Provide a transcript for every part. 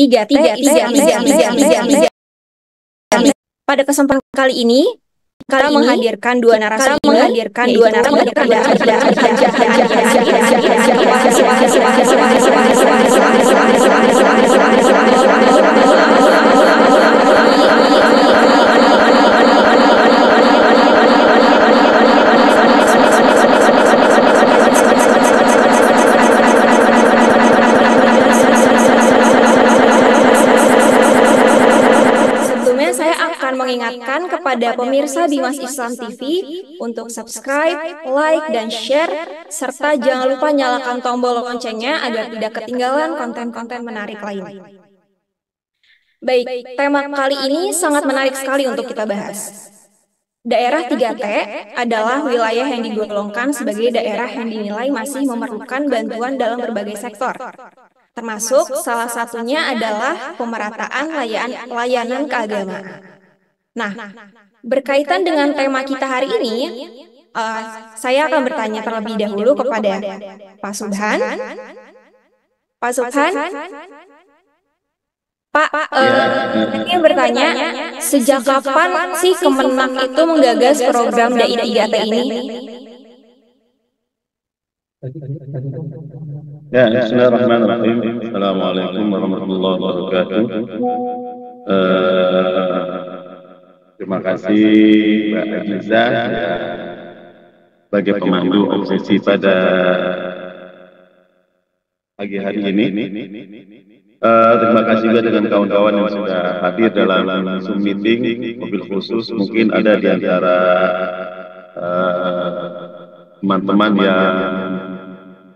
tiga tiga tiga tiga tiga tiga Pada kesempatan kali ini, tiga, tiga, tiga, tiga, tiga, menghadirkan dua narasumber menghadirkan dua narasumber kepada pemirsa Bimas Islam TV untuk subscribe, like, dan share, serta jangan lupa nyalakan tombol loncengnya agar tidak ketinggalan konten-konten menarik lain. Baik, tema kali ini sangat menarik sekali untuk kita bahas. Daerah 3T adalah wilayah yang digolongkan sebagai daerah yang dinilai masih memerlukan bantuan dalam berbagai sektor. Termasuk salah satunya adalah pemerataan layanan keagamaan. Nah, nah, berkaitan dengan tema kita hari ini, uh, saya akan bertanya terlebih dahulu kepada Pak Subhan. Pak Subhan, Pak, Pak uh, ya. yang bertanya, sejak kapan sih Kemenang itu menggagas program DI 3T ini? Ya, Bismillahirrahmanirrahim. Assalamualaikum warahmatullahi wabarakatuh. Uh, Terima kasih Mbak Aziza sebagai pemandu obsesi pada pagi hari ini. Uh, terima kasih juga dengan kawan-kawan yang sudah hadir dalam Zoom meeting, mobil khusus mungkin ada di antara eh, teman-teman uh, teman -teman yang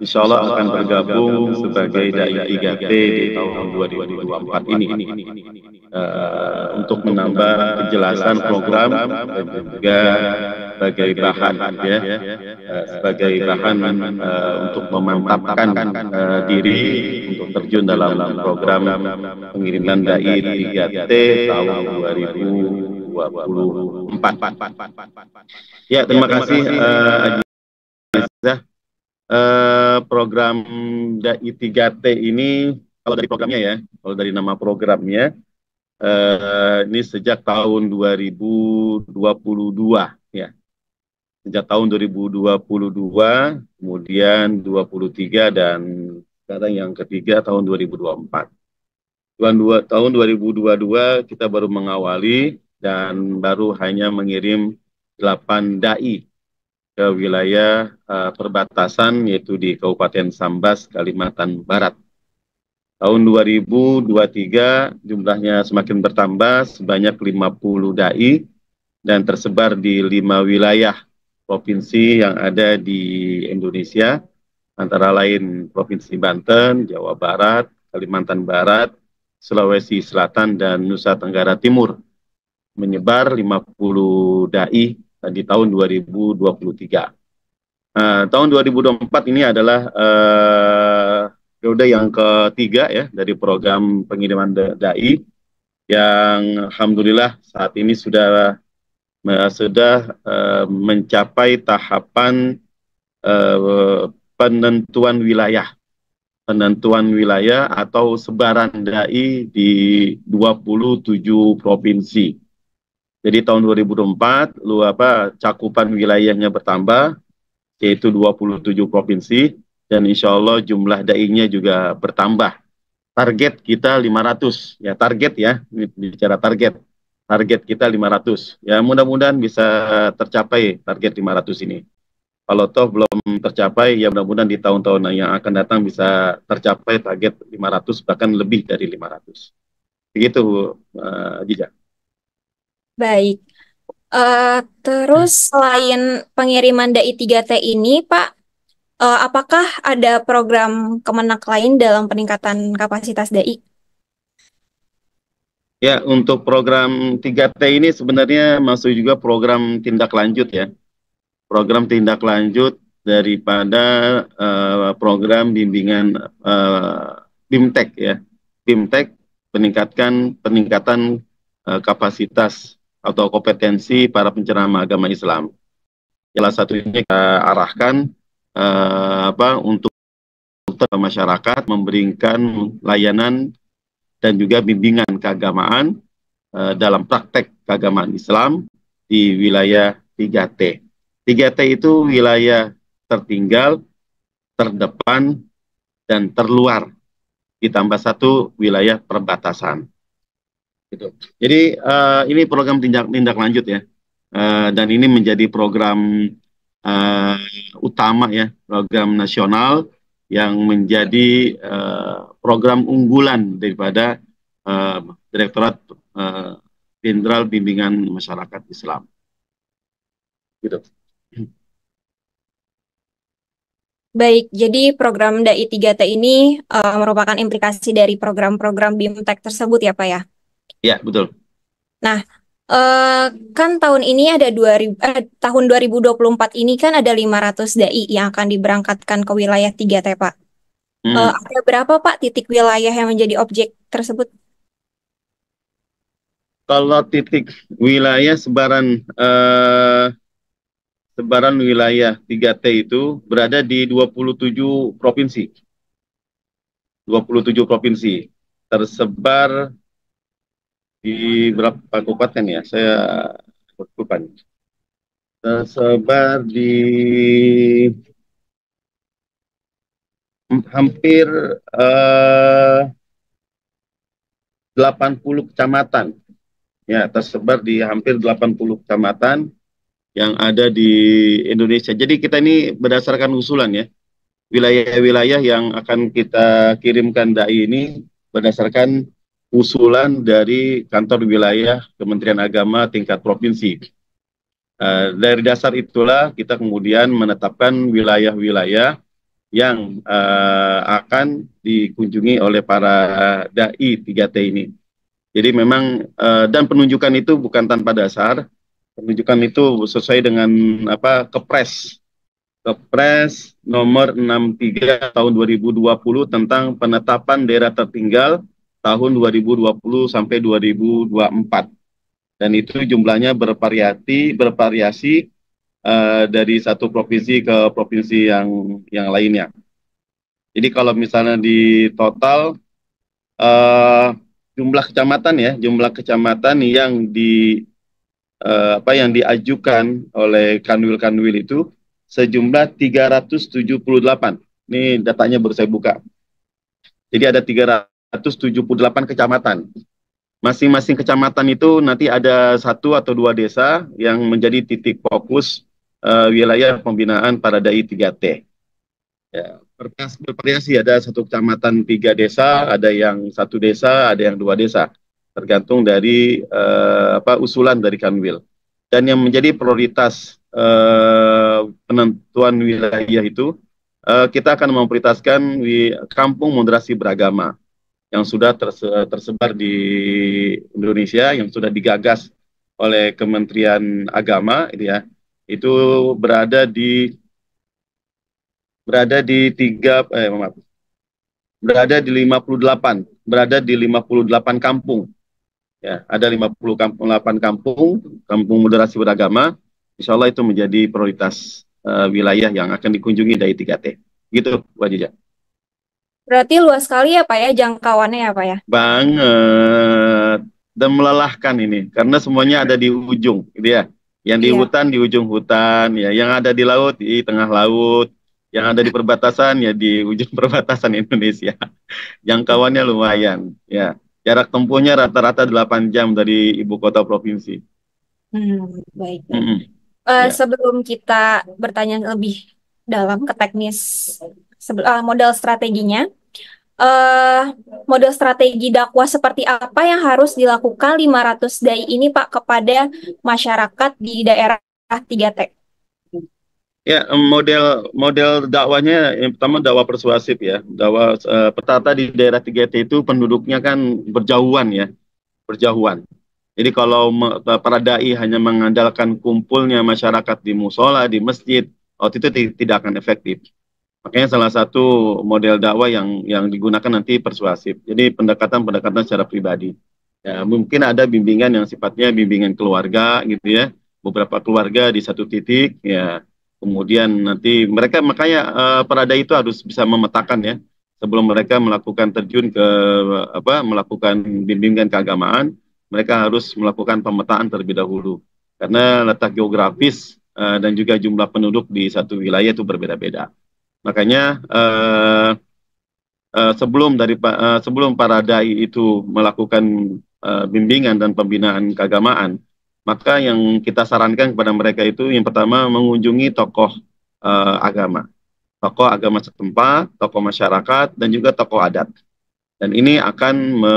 insya Allah akan bergabung sebagai dai 3T di tahun 2024 ini uh, untuk menambah kejelasan program dan juga sebagai bahan ya uh, sebagai bahan uh, untuk memantapkan uh, diri untuk terjun dalam program pengiriman dai 3T tahun 2024. Ya, ya, terima kasih uh, eh, program DAI 3T ini, kalau dari programnya ya, kalau dari nama programnya, eh, ini sejak tahun 2022 ya. Sejak tahun 2022, kemudian 23 dan sekarang yang ketiga tahun 2024. Tahun, dua, tahun 2022 kita baru mengawali dan baru hanya mengirim 8 dai ke wilayah uh, perbatasan yaitu di Kabupaten Sambas, Kalimantan Barat. Tahun 2023 jumlahnya semakin bertambah sebanyak 50 dai dan tersebar di lima wilayah provinsi yang ada di Indonesia antara lain Provinsi Banten, Jawa Barat, Kalimantan Barat, Sulawesi Selatan dan Nusa Tenggara Timur menyebar 50 dai di tahun 2023. Uh, nah, tahun 2024 ini adalah uh, periode yang ketiga ya dari program pengiriman dai yang alhamdulillah saat ini sudah sudah uh, mencapai tahapan uh, penentuan wilayah penentuan wilayah atau sebaran dai di 27 provinsi. Jadi tahun 2004 lu apa cakupan wilayahnya bertambah yaitu 27 provinsi dan insya Allah jumlah dai juga bertambah. Target kita 500 ya target ya bicara target. Target kita 500. Ya mudah-mudahan bisa tercapai target 500 ini. Kalau toh belum tercapai ya mudah-mudahan di tahun-tahun yang akan datang bisa tercapai target 500 bahkan lebih dari 500. Begitu uh, Jijak. Baik. Uh, terus hmm. selain pengiriman DAI 3T ini, Pak, uh, apakah ada program kemenak lain dalam peningkatan kapasitas DAI? Ya, untuk program 3T ini sebenarnya masuk juga program tindak lanjut ya. Program tindak lanjut daripada uh, program bimbingan uh, BIMTEK ya. BIMTEK peningkatkan peningkatan uh, kapasitas atau kompetensi para penceramah agama Islam. Salah satunya kita arahkan uh, apa untuk masyarakat memberikan layanan dan juga bimbingan keagamaan uh, dalam praktek keagamaan Islam di wilayah 3T. 3T itu wilayah tertinggal, terdepan, dan terluar. Ditambah satu wilayah perbatasan. Gitu. Jadi uh, ini program tindak tindak lanjut ya, uh, dan ini menjadi program uh, utama ya, program nasional yang menjadi uh, program unggulan daripada uh, Direktorat uh, Bimbingan Masyarakat Islam. Gitu. Baik, jadi program DAI 3T ini uh, merupakan implikasi dari program-program BIMTEK tersebut ya Pak ya? Iya, betul. Nah, eh, kan tahun ini ada 2000 eh, tahun 2024 ini kan ada 500 dai yang akan diberangkatkan ke wilayah 3 T, Pak. Hmm. Eh, ada berapa, Pak, titik wilayah yang menjadi objek tersebut? Kalau titik wilayah sebaran eh, sebaran wilayah 3T itu berada di 27 provinsi. 27 provinsi tersebar di berapa kabupaten ya saya berkupan tersebar di hampir eh, 80 kecamatan ya tersebar di hampir 80 kecamatan yang ada di Indonesia jadi kita ini berdasarkan usulan ya wilayah-wilayah yang akan kita kirimkan dai ini berdasarkan usulan dari kantor wilayah Kementerian Agama tingkat provinsi. Uh, dari dasar itulah kita kemudian menetapkan wilayah-wilayah yang uh, akan dikunjungi oleh para dai 3T ini. Jadi memang uh, dan penunjukan itu bukan tanpa dasar. Penunjukan itu sesuai dengan apa Kepres Kepres nomor 63 tahun 2020 tentang penetapan daerah tertinggal tahun 2020 sampai 2024. Dan itu jumlahnya bervariasi bervariasi uh, dari satu provinsi ke provinsi yang yang lainnya. Jadi kalau misalnya di total uh, jumlah kecamatan ya, jumlah kecamatan yang di uh, apa yang diajukan oleh kanwil-kanwil itu sejumlah 378. Ini datanya baru saya buka. Jadi ada 300 178 kecamatan. Masing-masing kecamatan itu nanti ada satu atau dua desa yang menjadi titik fokus uh, wilayah pembinaan para dai 3T. Ya, bervariasi ada satu kecamatan tiga desa, ada yang satu desa, ada yang dua desa, tergantung dari uh, apa usulan dari Kanwil. Dan yang menjadi prioritas uh, penentuan wilayah itu uh, kita akan memprioritaskan kampung moderasi beragama yang sudah tersebar di Indonesia yang sudah digagas oleh Kementerian Agama itu ya itu berada di berada di tiga eh maaf berada di 58 berada di 58 kampung ya ada 58 kampung kampung kampung moderasi beragama Insya Allah itu menjadi prioritas uh, wilayah yang akan dikunjungi dari 3T gitu Pak Jijak Berarti luas sekali ya Pak ya jangkauannya ya Pak ya? Banget. Dan melelahkan ini karena semuanya ada di ujung gitu ya. Yang di iya. hutan di ujung hutan ya, yang ada di laut di tengah laut, yang ada di perbatasan ya di ujung perbatasan Indonesia. jangkauannya lumayan ya. Jarak tempuhnya rata-rata 8 jam dari ibu kota provinsi. Hmm, baik. Mm -hmm. uh, ya. Sebelum kita bertanya lebih dalam ke teknis uh, eh, modal strateginya. Uh, model strategi dakwah seperti apa yang harus dilakukan 500 dai ini Pak kepada masyarakat di daerah 3T? Ya, model model dakwahnya yang pertama dakwah persuasif ya. Dakwah uh, petata di daerah 3T itu penduduknya kan berjauhan ya. Berjauhan. Jadi kalau para dai hanya mengandalkan kumpulnya masyarakat di musola, di masjid, waktu itu tidak akan efektif. Makanya salah satu model dakwah yang yang digunakan nanti persuasif. Jadi pendekatan-pendekatan secara pribadi. Ya, mungkin ada bimbingan yang sifatnya bimbingan keluarga gitu ya. Beberapa keluarga di satu titik ya. Kemudian nanti mereka makanya uh, eh, perada itu harus bisa memetakan ya sebelum mereka melakukan terjun ke apa melakukan bimbingan keagamaan mereka harus melakukan pemetaan terlebih dahulu karena letak geografis uh, dan juga jumlah penduduk di satu wilayah itu berbeda-beda. Makanya uh, uh, sebelum dari uh, sebelum para dai itu melakukan uh, bimbingan dan pembinaan keagamaan, maka yang kita sarankan kepada mereka itu yang pertama mengunjungi tokoh uh, agama, tokoh agama setempat, tokoh masyarakat dan juga tokoh adat. Dan ini akan me,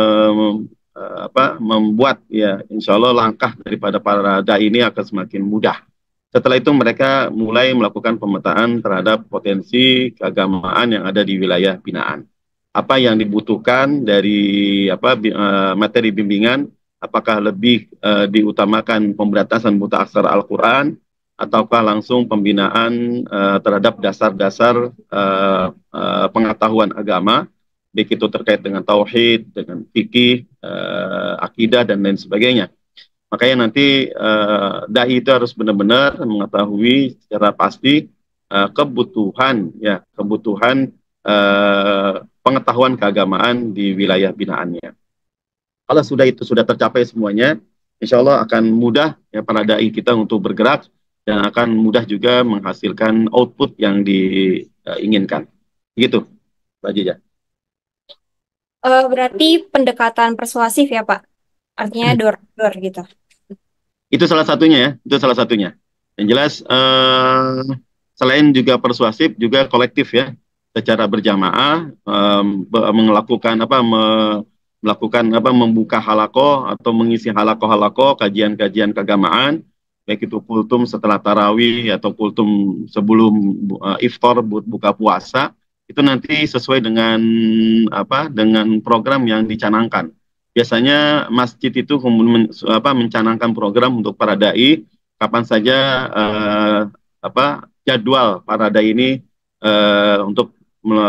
apa, membuat ya insya Allah langkah daripada para dai ini akan semakin mudah setelah itu mereka mulai melakukan pemetaan terhadap potensi keagamaan yang ada di wilayah binaan. Apa yang dibutuhkan dari apa eh, materi bimbingan? Apakah lebih uh, diutamakan pemberantasan buta aksara Al-Qur'an ataukah langsung pembinaan uh, terhadap dasar-dasar uh, uh, pengetahuan agama Begitu terkait dengan tauhid, dengan fikih, uh, akidah dan lain sebagainya. Makanya nanti uh, dai itu harus benar-benar mengetahui secara pasti uh, kebutuhan ya kebutuhan uh, pengetahuan keagamaan di wilayah binaannya. Kalau sudah itu sudah tercapai semuanya, insya Allah akan mudah ya para dai kita untuk bergerak dan akan mudah juga menghasilkan output yang diinginkan. Gitu, Pak Jaja Uh, berarti pendekatan persuasif ya Pak? Artinya door door gitu. Itu salah satunya ya, itu salah satunya. Yang jelas uh, selain juga persuasif juga kolektif ya, secara berjamaah eh, melakukan apa me, melakukan apa membuka halako atau mengisi halako-halako kajian-kajian keagamaan baik itu kultum setelah tarawih atau kultum sebelum uh, iftar buka puasa itu nanti sesuai dengan apa dengan program yang dicanangkan biasanya masjid itu men, apa, mencanangkan program untuk para dai kapan saja uh, apa jadwal para dai ini uh, untuk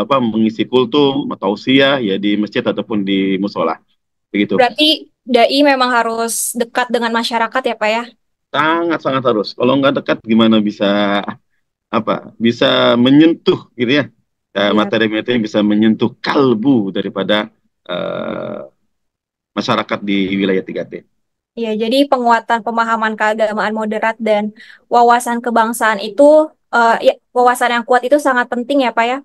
apa, mengisi kultum atau usia ya di masjid ataupun di musola. Begitu. Berarti dai memang harus dekat dengan masyarakat ya pak ya? Sangat sangat harus. Kalau nggak dekat gimana bisa apa? Bisa menyentuh gitu ya? ya. Iya. Materi-materi bisa menyentuh kalbu daripada uh, masyarakat di wilayah 3T. Iya, jadi penguatan pemahaman keagamaan moderat dan wawasan kebangsaan itu uh, ya, wawasan yang kuat itu sangat penting ya, Pak ya.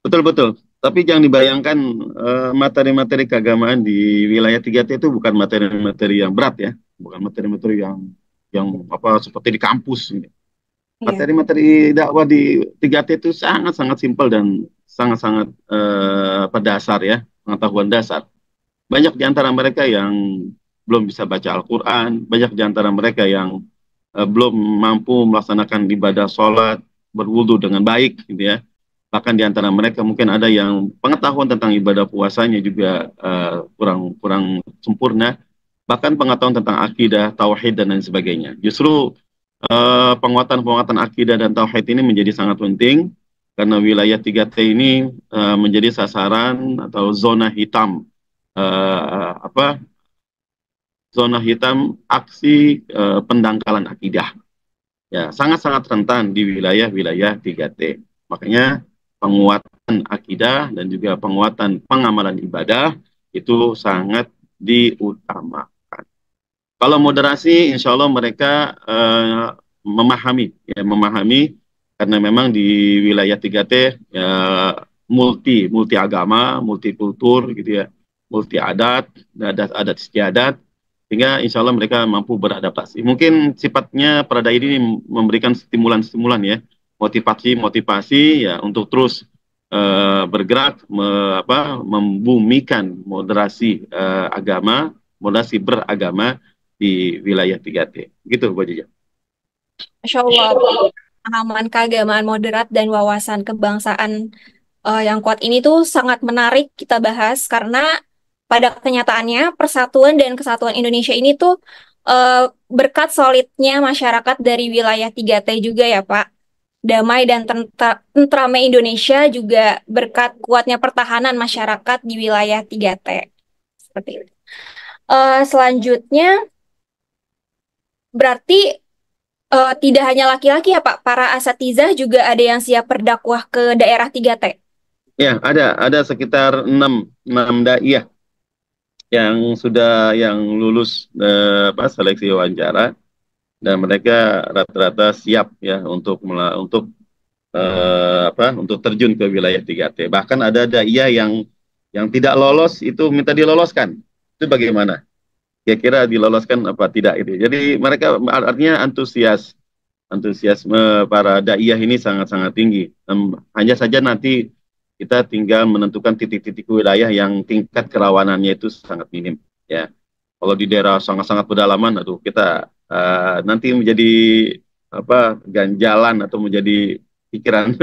Betul betul. Tapi jangan dibayangkan eh, materi-materi uh, keagamaan di wilayah 3T itu bukan materi-materi yang berat ya, bukan materi-materi yang yang apa seperti di kampus ini. Iya. Materi-materi dakwah di 3T itu sangat-sangat simpel dan sangat-sangat uh, eh, pada dasar ya, pengetahuan dasar. Banyak di antara mereka yang belum bisa baca Al-Quran, banyak di antara mereka yang uh, belum mampu melaksanakan ibadah sholat, berwudu dengan baik, gitu ya. Bahkan di antara mereka mungkin ada yang pengetahuan tentang ibadah puasanya juga uh, kurang kurang sempurna, bahkan pengetahuan tentang akidah, tauhid dan lain sebagainya. Justru uh, penguatan-penguatan akidah dan tauhid ini menjadi sangat penting karena wilayah 3T ini uh, menjadi sasaran atau zona hitam uh, apa zona hitam aksi uh, pendangkalan akidah. Ya, sangat-sangat rentan di wilayah-wilayah 3T. Makanya penguatan akidah dan juga penguatan pengamalan ibadah itu sangat diutamakan. Kalau moderasi, insya Allah mereka uh, memahami, ya, memahami karena memang di wilayah 3T ya, multi, multi agama, multi kultur gitu ya multi adat, adat adat istiadat, sehingga insya Allah mereka mampu beradaptasi. Mungkin sifatnya perada ini memberikan stimulan-stimulan ya, motivasi-motivasi ya untuk terus uh, bergerak, me, apa, membumikan moderasi uh, agama, moderasi beragama di wilayah 3T. Gitu, Bu Jaja. Masya Allah, pemahaman keagamaan moderat dan wawasan kebangsaan uh, yang kuat ini tuh sangat menarik kita bahas karena pada kenyataannya persatuan dan kesatuan Indonesia ini tuh uh, berkat solidnya masyarakat dari wilayah 3T juga ya Pak. Damai dan tentrame Indonesia juga berkat kuatnya pertahanan masyarakat di wilayah 3T. Seperti itu. Uh, selanjutnya, berarti uh, tidak hanya laki-laki ya Pak, para asatizah juga ada yang siap berdakwah ke daerah 3T? Ya, ada. Ada sekitar 6, 6 daiyah yang sudah yang lulus eh, apa seleksi wawancara dan mereka rata-rata siap ya untuk untuk eh, apa untuk terjun ke wilayah 3T. Bahkan ada dai yang yang tidak lolos itu minta diloloskan. Itu bagaimana? Kira-kira diloloskan apa tidak itu. Jadi mereka artinya antusias antusiasme para daiyah ini sangat-sangat tinggi. hanya saja nanti kita tinggal menentukan titik-titik wilayah yang tingkat kerawanannya itu sangat minim ya kalau di daerah sangat-sangat pedalaman aduh kita uh, nanti menjadi apa ganjalan atau menjadi pikiran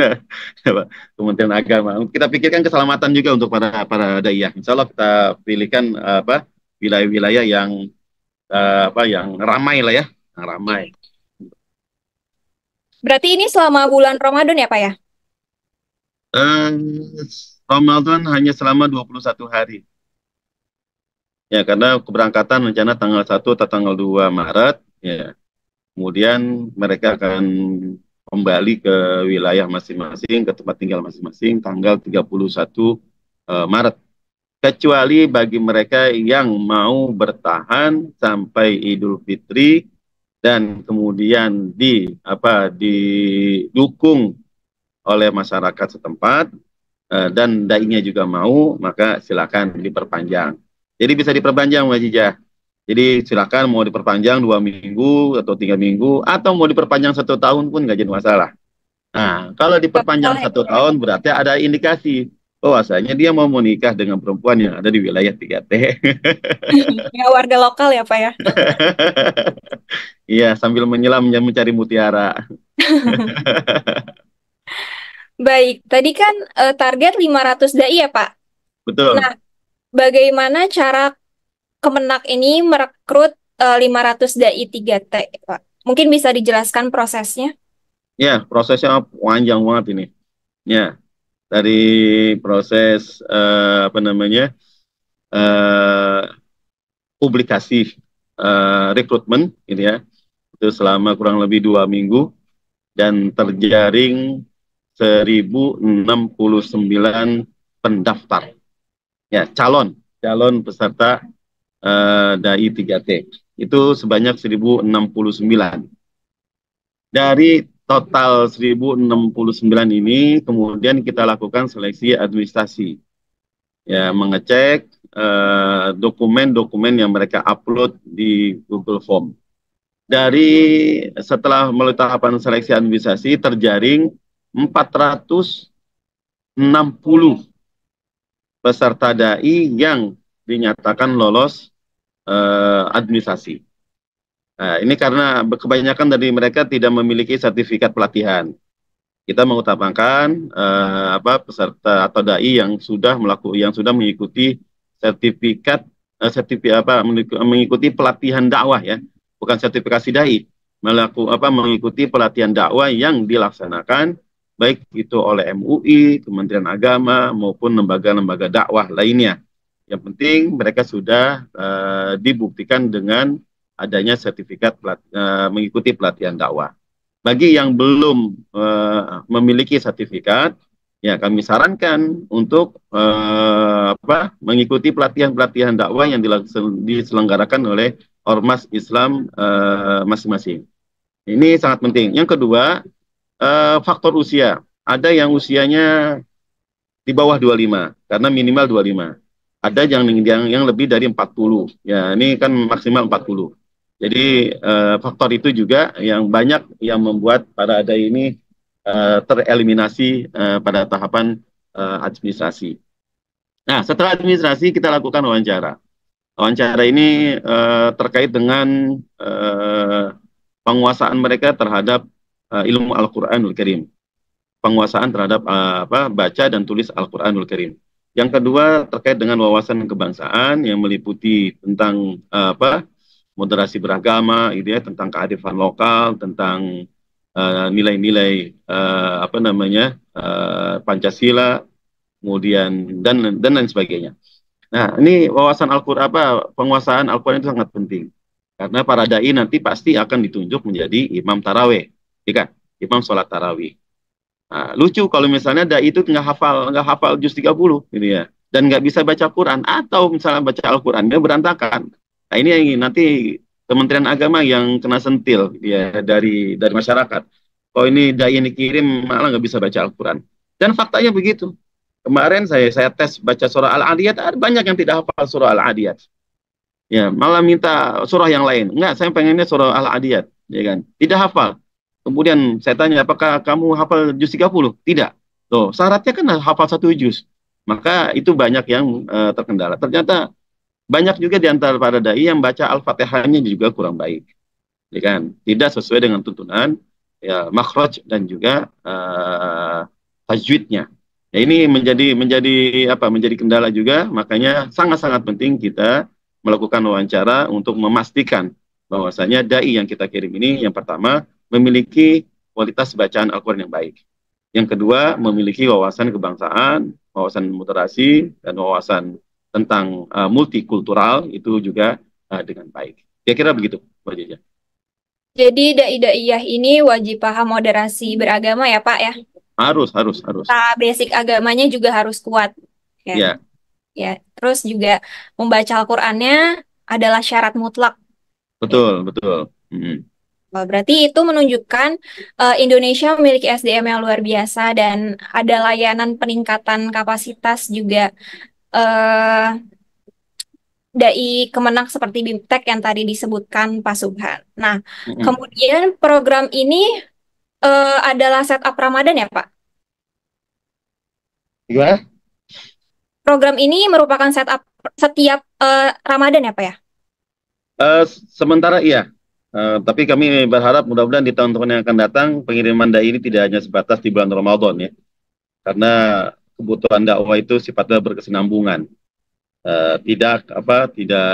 Kementerian Agama. Kita pikirkan keselamatan juga untuk para para daiyah. Insya Allah kita pilihkan apa wilayah-wilayah yang eh, apa yang ramai lah ya, yang ramai. Berarti ini selama bulan Ramadan ya Pak ya? Uh, eh, Ramadan hanya selama 21 hari. Ya, karena keberangkatan rencana tanggal 1 atau tanggal 2 Maret, ya. Kemudian mereka akan kembali ke wilayah masing-masing, ke tempat tinggal masing-masing tanggal 31 uh, eh, Maret. Kecuali bagi mereka yang mau bertahan sampai Idul Fitri dan kemudian di apa didukung oleh masyarakat setempat uh, dan dainya juga mau, maka silakan diperpanjang. Jadi bisa diperpanjang wajijah. Jadi silakan mau diperpanjang dua minggu atau tiga minggu atau mau diperpanjang satu tahun pun nggak jadi masalah. Nah, kalau diperpanjang satu tahun berarti ada indikasi bahwasanya oh, dia mau menikah dengan perempuan yang ada di wilayah 3T. ya warga lokal ya Pak ya. Iya sambil menyelam mencari mutiara. Baik, tadi kan uh, target 500 dai ya, Pak? Betul. Nah, bagaimana cara Kemenak ini merekrut uh, eh, 500 dai 3T, Pak? Mungkin bisa dijelaskan prosesnya? Ya, prosesnya panjang banget ini. Ya. Dari proses uh, apa namanya? Uh, publikasi uh, rekrutmen gitu ya. Itu selama kurang lebih dua minggu dan terjaring 1069 pendaftar. Ya, calon, calon peserta uh, DAI 3T. Itu sebanyak 1069. Dari total 1069 ini kemudian kita lakukan seleksi administrasi. Ya, mengecek eh, dokumen-dokumen uh, yang mereka upload di Google Form. Dari setelah melalui tahapan seleksi administrasi terjaring 460 peserta dai yang dinyatakan lolos uh, administrasi. Nah, ini karena kebanyakan dari mereka tidak memiliki sertifikat pelatihan. Kita mengutamakan uh, apa peserta atau dai yang sudah melakukan yang sudah mengikuti sertifikat uh, eh, sertifikat apa mengikuti pelatihan dakwah ya, bukan sertifikasi dai, melakukan apa mengikuti pelatihan dakwah yang dilaksanakan baik itu oleh MUI, Kementerian Agama maupun lembaga-lembaga dakwah lainnya. Yang penting mereka sudah uh, dibuktikan dengan adanya sertifikat pelat, uh, mengikuti pelatihan dakwah. Bagi yang belum uh, memiliki sertifikat, ya kami sarankan untuk uh, apa mengikuti pelatihan-pelatihan dakwah yang diselenggarakan oleh ormas Islam masing-masing. Uh, masing -masing. Ini sangat penting. Yang kedua, uh, faktor usia. Ada yang usianya di bawah 25 karena minimal 25. Ada yang yang, yang lebih dari 40. Ya, ini kan maksimal 40. Jadi uh, faktor itu juga yang banyak yang membuat para ada ini uh, tereliminasi uh, pada tahapan uh, administrasi. Nah, setelah administrasi kita lakukan wawancara. Wawancara ini uh, terkait dengan uh, penguasaan mereka terhadap uh, ilmu Al-Qur'anul Karim. Penguasaan terhadap uh, apa baca dan tulis Al-Qur'anul Karim. Yang kedua terkait dengan wawasan kebangsaan yang meliputi tentang uh, apa moderasi beragama, gitu ya, tentang kearifan lokal, tentang nilai-nilai uh, uh, apa namanya uh, Pancasila, kemudian dan dan lain sebagainya. Nah, ini wawasan Al-Qur'an apa penguasaan Al-Qur'an itu sangat penting. Karena para dai nanti pasti akan ditunjuk menjadi imam taraweh. Iya kan? Imam sholat tarawih. Nah, lucu kalau misalnya ada itu nggak hafal nggak hafal juz 30 gitu ya dan nggak bisa baca Quran atau misalnya baca al quran dia berantakan. Nah, ini yang nanti Kementerian Agama yang kena sentil gitu ya dari dari masyarakat. Kalau ini dai ini kirim malah nggak bisa baca Al-Quran. Dan faktanya begitu. Kemarin saya saya tes baca surah Al-Adiyat, banyak yang tidak hafal surah Al-Adiyat. Ya, malah minta surah yang lain. Enggak, saya pengennya surah Al-Adiyat, ya kan? Tidak hafal. Kemudian saya tanya, apakah kamu hafal juz 30? Tidak. Tuh, syaratnya kan hafal satu juz. Maka itu banyak yang uh, terkendala. Ternyata banyak juga di antara para dai yang baca Al-Fatihahnya juga kurang baik. Ya kan? Tidak sesuai dengan tuntunan ya makhraj dan juga uh, tajwidnya. Ya, ini menjadi menjadi apa? menjadi kendala juga, makanya sangat-sangat penting kita melakukan wawancara untuk memastikan bahwasanya dai yang kita kirim ini yang pertama memiliki kualitas bacaan Al-Quran yang baik. Yang kedua, memiliki wawasan kebangsaan, wawasan muterasi, dan wawasan tentang uh, multikultural itu juga uh, dengan baik. Kira-kira begitu, Mbak Jaja. Jadi dai-daiyah ini wajib paham moderasi beragama ya Pak ya? Harus, harus, harus. Nah, basic agamanya juga harus kuat. Ya. Ya. Ya, terus juga membaca Al-Qur'annya adalah syarat mutlak. Betul, ya. betul. -hmm. Nah, berarti itu menunjukkan uh, Indonesia memiliki SDM yang luar biasa dan ada layanan peningkatan kapasitas juga uh, eh, dari Kemenang seperti BIMTEK yang tadi disebutkan Pak Subhan. Nah, mm-hmm. kemudian program ini uh, adalah setup Ramadan ya Pak? Gimana? Program ini merupakan setup setiap uh, Ramadan ya Pak ya? Uh, sementara iya Eh, tapi kami berharap mudah-mudahan di tahun-tahun yang akan datang pengiriman dai ini tidak hanya sebatas di bulan Ramadan ya. Karena kebutuhan dakwah itu sifatnya berkesinambungan. Uh, tidak apa tidak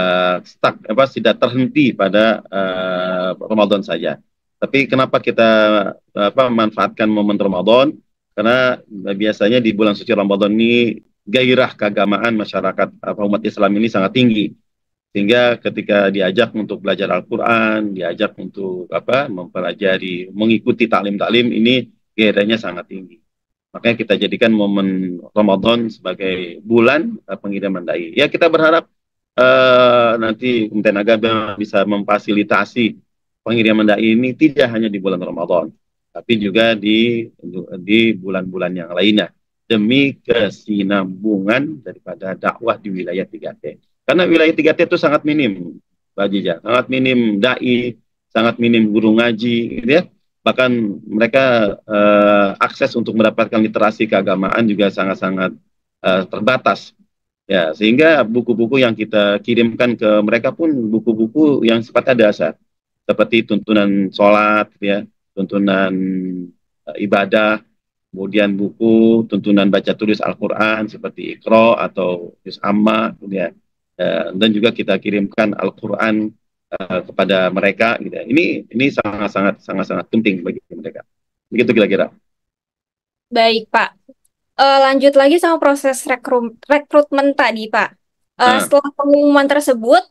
stuck apa tidak terhenti pada uh, Ramadan saja. Tapi kenapa kita apa memanfaatkan momen Ramadan? Karena biasanya di bulan suci Ramadan ini gairah keagamaan masyarakat apa, umat Islam ini sangat tinggi sehingga ketika diajak untuk belajar Al-Quran, diajak untuk apa mempelajari, mengikuti taklim-taklim ini gairahnya sangat tinggi. Makanya kita jadikan momen Ramadan sebagai bulan eh, pengiriman dai. Ya kita berharap uh, nanti Kementerian Agama bisa memfasilitasi pengiriman dai ini tidak hanya di bulan Ramadan, tapi juga di di bulan-bulan yang lainnya demi kesinambungan daripada dakwah di wilayah 3T. Karena wilayah 3T itu sangat minim, Pak Jija. Sangat minim dai, sangat minim guru ngaji, gitu ya. Bahkan mereka eh, akses untuk mendapatkan literasi keagamaan juga sangat-sangat eh, terbatas. Ya, sehingga buku-buku yang kita kirimkan ke mereka pun buku-buku yang sifatnya dasar. Seperti tuntunan sholat, gitu ya, tuntunan eh, ibadah, kemudian buku tuntunan baca tulis Al-Quran seperti Iqra atau Yus Amma, gitu ya Eh, dan juga kita kirimkan Al-Quran uh, kepada mereka. Gitu. Ini ini sangat-sangat sangat-sangat penting bagi mereka. Begitu kira-kira. Baik Pak. Uh, lanjut lagi sama proses rekru rekrutmen tadi Pak. Uh, nah. Setelah pengumuman tersebut,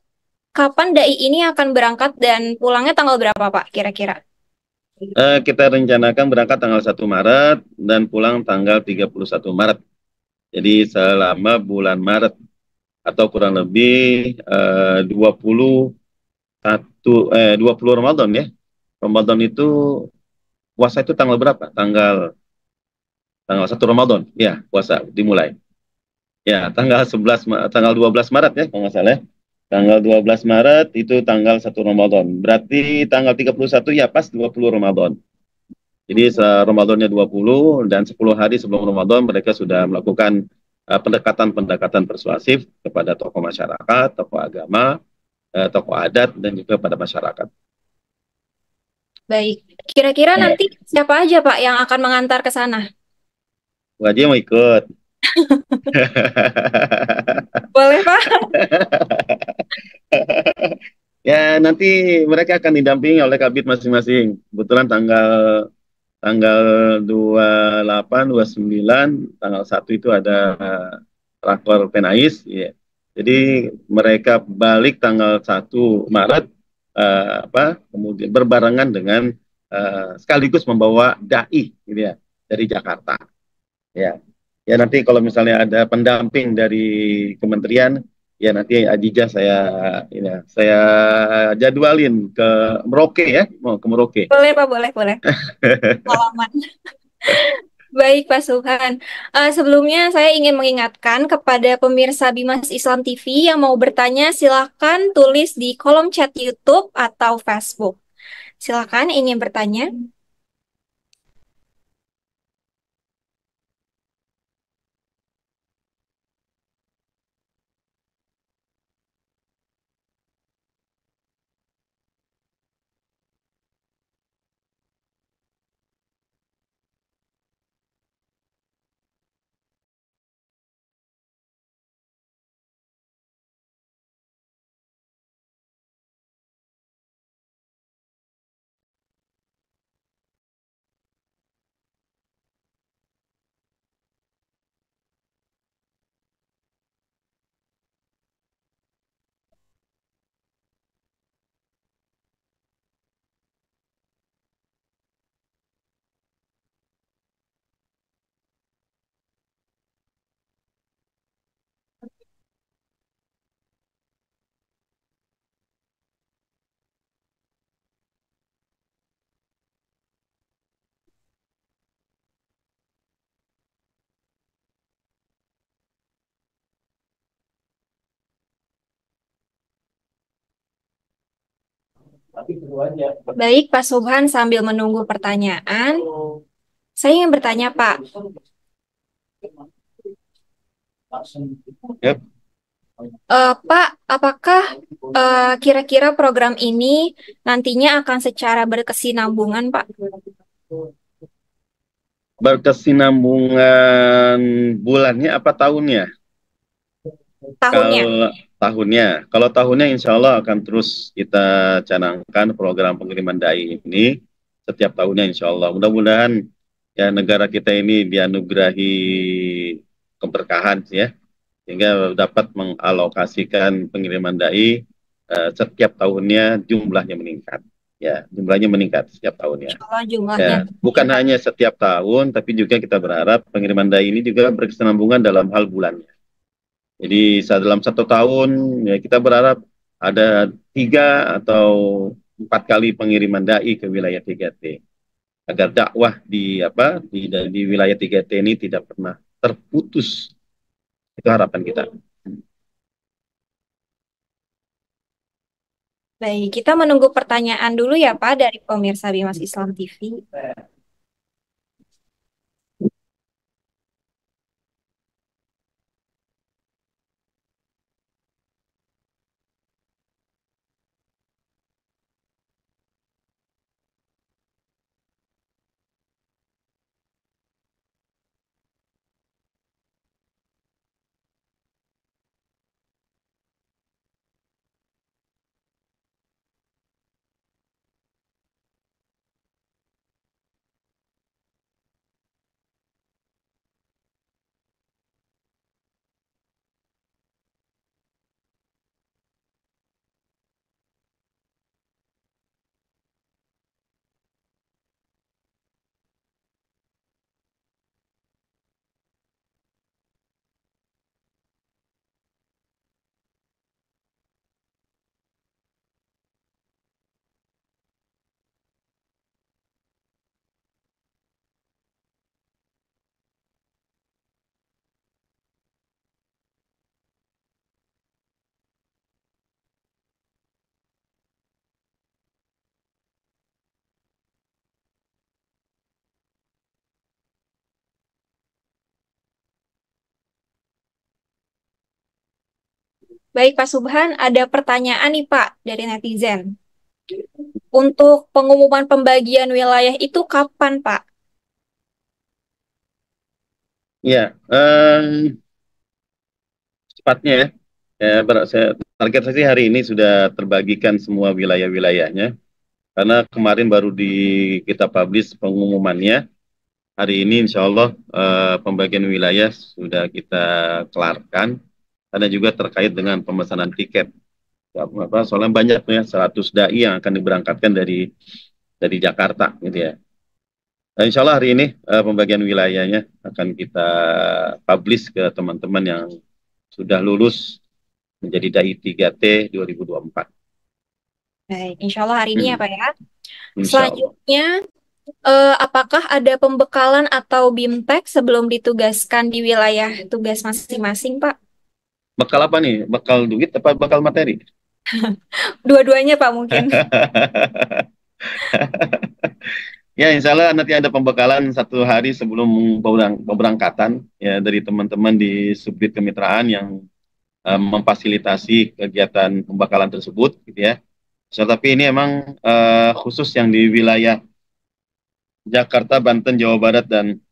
kapan dai ini akan berangkat dan pulangnya tanggal berapa Pak kira-kira? Uh, kita rencanakan berangkat tanggal 1 Maret dan pulang tanggal 31 Maret. Jadi selama bulan Maret atau kurang lebih uh, satu eh 20 Ramadan ya. Ramadan itu puasa itu tanggal berapa? Tanggal tanggal 1 Ramadan. Ya, puasa dimulai. Ya, tanggal 11 tanggal 12 Maret ya kalau nggak salah. Ya. Tanggal 12 Maret itu tanggal 1 Ramadan. Berarti tanggal 31 ya pas 20 Ramadan. Jadi Ramadannya 20 dan 10 hari sebelum Ramadan mereka sudah melakukan Eh, pendekatan-pendekatan persuasif kepada tokoh masyarakat, tokoh agama, eh, tokoh adat, dan juga pada masyarakat. Baik, kira-kira ya. nanti siapa aja Pak yang akan mengantar ke sana? Wajib mau ikut. Boleh Pak? ya nanti mereka akan didampingi oleh kabit masing-masing. Kebetulan tanggal tanggal 28, 29, tanggal 1 itu ada rakor Penais. Ya. Jadi mereka balik tanggal 1 Maret uh, apa kemudian berbarengan dengan uh, sekaligus membawa dai gitu ya dari Jakarta. Ya. Ya nanti kalau misalnya ada pendamping dari kementerian ya nanti Adija saya ini ya, saya jadwalin ke Merauke ya mau ke Merauke boleh pak boleh boleh pengalaman Baik Pak Subhan, uh, sebelumnya saya ingin mengingatkan kepada pemirsa Bimas Islam TV yang mau bertanya silahkan tulis di kolom chat YouTube atau Facebook. Silahkan ingin bertanya. Baik, Pak Subhan sambil menunggu pertanyaan. Saya ingin bertanya, Pak. Yep. Uh, Pak, apakah eh, kira-kira uh, program ini nantinya akan secara berkesinambungan, Pak? Berkesinambungan bulannya apa tahunnya? Tahunnya. Kalau tahunnya. Kalau tahunnya insya Allah akan terus kita canangkan program pengiriman dai ini setiap tahunnya insya Allah. Mudah-mudahan ya negara kita ini dianugerahi keberkahan ya sehingga dapat mengalokasikan pengiriman dai uh, setiap tahunnya jumlahnya meningkat ya jumlahnya meningkat setiap tahunnya. Jumlahnya. Ya, bukan hanya setiap tahun, tapi juga kita berharap pengiriman dai ini juga berkesinambungan dalam hal bulannya. Jadi dalam satu tahun ya kita berharap ada tiga atau empat kali pengiriman dai ke wilayah 3T agar dakwah di apa di, di wilayah 3T ini tidak pernah terputus itu harapan kita. Baik, kita menunggu pertanyaan dulu ya Pak dari pemirsa Bimas Islam TV. Baik Pak Subhan, ada pertanyaan nih Pak dari netizen. Untuk pengumuman pembagian wilayah itu kapan Pak? Ya, um, cepatnya ya. ya saya, target saya sih hari ini sudah terbagikan semua wilayah-wilayahnya. Karena kemarin baru di kita publish pengumumannya. Hari ini insya Allah uh, pembagian wilayah sudah kita kelarkan ada juga terkait dengan pemesanan tiket. Ya, apa, soalnya banyak ya 100 dai yang akan diberangkatkan dari dari Jakarta gitu ya. Nah, insya Allah hari ini uh, pembagian wilayahnya akan kita publish ke teman-teman yang sudah lulus menjadi DAI 3T 2024. Baik, insya Allah hari ini hmm. ya Pak ya. Hmm. Selanjutnya, Allah. Eh, apakah ada pembekalan atau BIMTEK sebelum ditugaskan di wilayah tugas masing-masing Pak? bakal apa nih? bakal duit apa bekal materi? Dua-duanya Pak mungkin. ya insya Allah nanti ada pembekalan satu hari sebelum pemberangkatan ya dari teman-teman di subdit kemitraan yang um, memfasilitasi kegiatan pembekalan tersebut gitu ya. So, tapi ini emang uh, khusus yang di wilayah Jakarta, Banten, Jawa Barat dan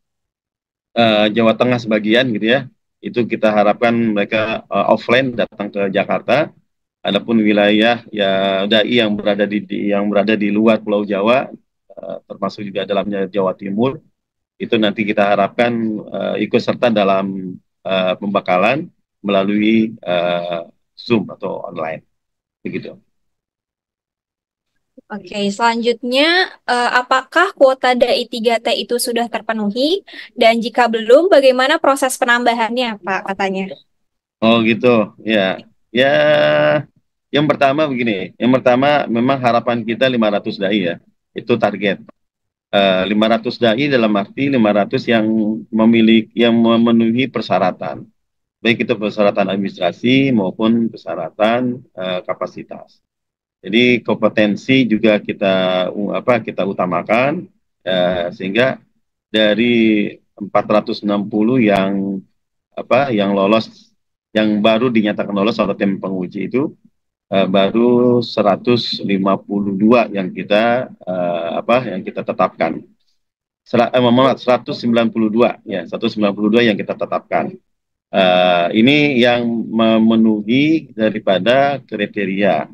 uh, Jawa Tengah sebagian gitu ya itu kita harapkan mereka uh, offline datang ke Jakarta. Adapun wilayah ya dai yang berada di, di yang berada di luar Pulau Jawa uh, termasuk juga dalamnya Jawa Timur itu nanti kita harapkan uh, ikut serta dalam uh, pembekalan melalui uh, Zoom atau online begitu. Oke, okay, selanjutnya uh, apakah kuota DAI 3T itu sudah terpenuhi dan jika belum bagaimana proses penambahannya, Pak katanya? Oh, gitu. Ya. Ya, yang pertama begini, yang pertama memang harapan kita 500 DAI ya. Itu target. Uh, 500 dai dalam arti 500 yang memiliki yang memenuhi persyaratan baik itu persyaratan administrasi maupun persyaratan uh, kapasitas. Jadi kompetensi juga kita apa kita utamakan eh, sehingga dari 460 yang apa yang lolos yang baru dinyatakan lolos oleh tim penguji itu eh, baru 152 yang kita eh, apa yang kita tetapkan. Ser eh, maaf, 192 ya 192 yang kita tetapkan. Uh, ini yang memenuhi daripada kriteria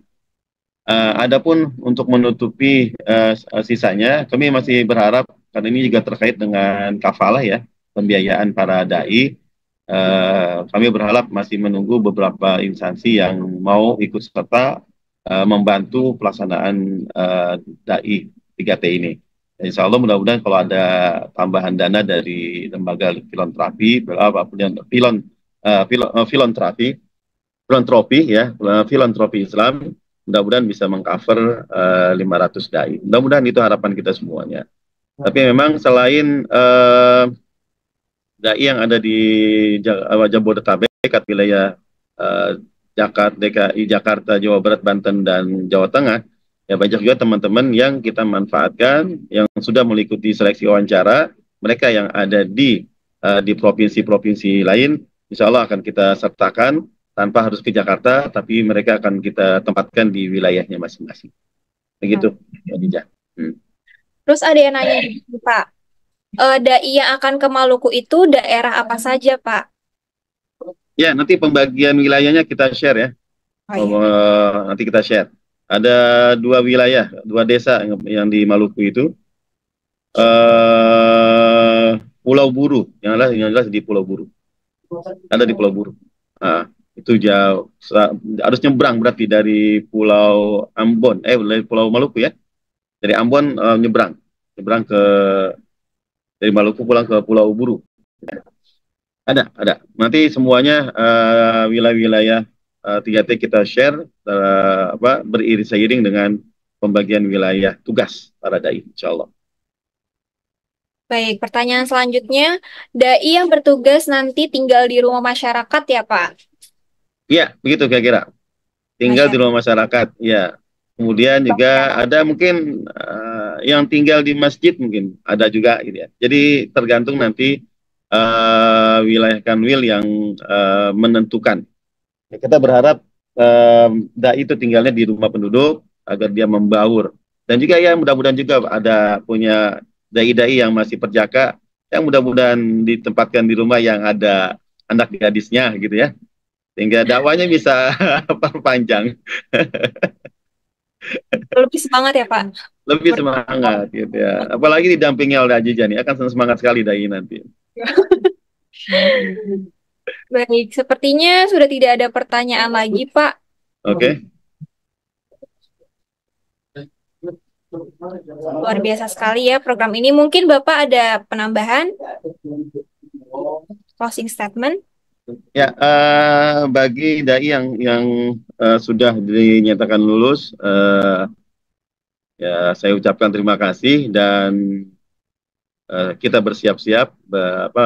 Uh, adapun untuk menutupi uh, sisanya, kami masih berharap karena ini juga terkait dengan kafalah ya pembiayaan para dai. Uh, kami berharap masih menunggu beberapa instansi yang mau ikut serta uh, membantu pelaksanaan uh, dai 3T ini. Insya Allah mudah-mudahan kalau ada tambahan dana dari lembaga filantropi, apa pun yang filon, uh, filantropi, filantropi ya, filantropi Islam mudah-mudahan bisa mengcover uh, eh, 500 dai. Mudah-mudahan itu harapan kita semuanya. Tapi memang selain uh, dai yang ada di Jabodetabek, wilayah uh, Jakarta, DKI Jakarta, Jawa Barat, Banten dan Jawa Tengah, ya banyak juga teman-teman yang kita manfaatkan yang sudah mengikuti seleksi wawancara, mereka yang ada di uh, di provinsi-provinsi lain, insya Allah akan kita sertakan tanpa harus ke Jakarta, tapi mereka akan kita tempatkan di wilayahnya masing-masing. Begitu, hmm. Adija. Hmm. Terus ada yang nanya, Pak, e, dai yang akan ke Maluku itu daerah apa saja, Pak? Ya, nanti pembagian wilayahnya kita share ya. Oh, iya. Oh, eh, nanti kita share. Ada dua wilayah, dua desa yang, di Maluku itu. E, Pulau Buru, yang jelas, yang jelas di Pulau Buru. Ada di Pulau Buru. Nah itu jauh harus nyebrang berarti dari pulau Ambon eh dari pulau Maluku ya dari Ambon uh, nyebrang nyebrang ke dari Maluku pulang ke Pulau Buru ada ada nanti semuanya uh, wilayah-wilayah uh, t kita share uh, apa beriris seiring dengan pembagian wilayah tugas para dai insyaallah Baik, pertanyaan selanjutnya, dai yang bertugas nanti tinggal di rumah masyarakat ya, Pak? Ya begitu kira-kira. Tinggal masyarakat. di rumah masyarakat, ya. Kemudian juga ada mungkin uh, yang tinggal di masjid mungkin ada juga gitu ya. Jadi tergantung nanti uh, wilayah kanwil yang uh, menentukan. Ya, kita berharap uh, dai itu tinggalnya di rumah penduduk agar dia membaur. Dan juga ya mudah-mudahan juga ada punya dai-dai yang masih perjaka yang mudah-mudahan ditempatkan di rumah yang ada anak gadisnya gitu ya sehingga iya. dakwanya bisa perpanjang. Lebih semangat ya Pak. Lebih semangat gitu ya. Apalagi didampingi oleh Haji Jani akan semangat sekali Dai nanti. Baik, sepertinya sudah tidak ada pertanyaan lagi Pak. Oke. Okay. Luar biasa sekali ya program ini. Mungkin Bapak ada penambahan? Closing statement. Ya, uh, bagi dai yang yang uh, sudah dinyatakan lulus, uh, ya saya ucapkan terima kasih dan uh, kita bersiap-siap apa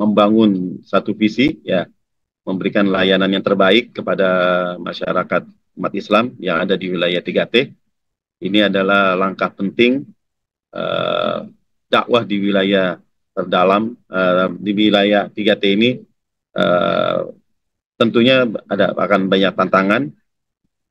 membangun satu visi, ya, memberikan layanan yang terbaik kepada masyarakat umat Islam yang ada di wilayah 3T. Ini adalah langkah penting uh, dakwah di wilayah terdalam uh, di wilayah 3T ini Eh, tentunya ada akan banyak tantangan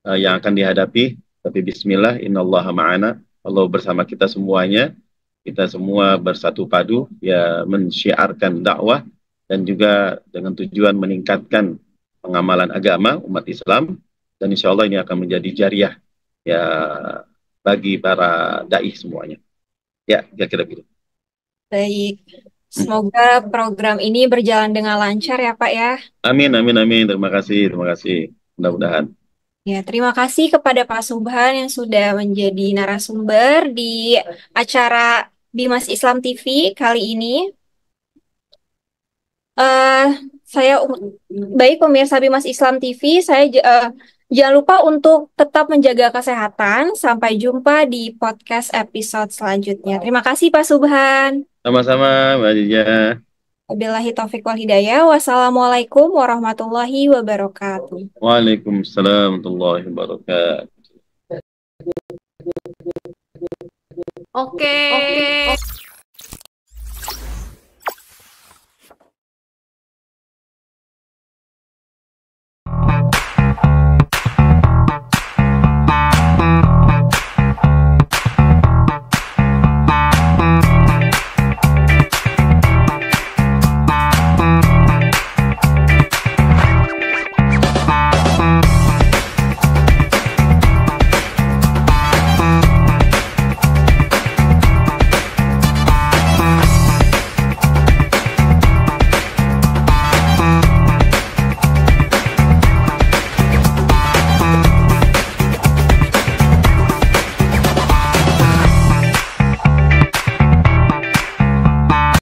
uh, yang akan dihadapi tapi bismillah innallaha ma'ana Allah bersama kita semuanya kita semua bersatu padu ya mensyiarkan dakwah dan juga dengan tujuan meningkatkan pengamalan agama umat Islam dan insya Allah ini akan menjadi jariah ya bagi para dai semuanya ya kira-kira gitu baik Mm. Semoga program ini berjalan dengan lancar ya Pak ya. Amin, amin, amin. Terima kasih, terima kasih. Mudah-mudahan. Ya, terima kasih kepada Pak Subhan yang sudah menjadi narasumber di acara Bimas Islam TV kali ini. Uh, saya um, baik pemirsa Bimas Islam TV, saya uh, jangan lupa untuk tetap menjaga kesehatan. Sampai jumpa di podcast episode selanjutnya. Terima kasih Pak Subhan. Sama-sama, Mbak Dija. Wabillahi taufiq wal hidayah. Wassalamualaikum warahmatullahi wabarakatuh. Waalaikumsalam warahmatullahi wabarakatuh. Oke. Okay. Okay.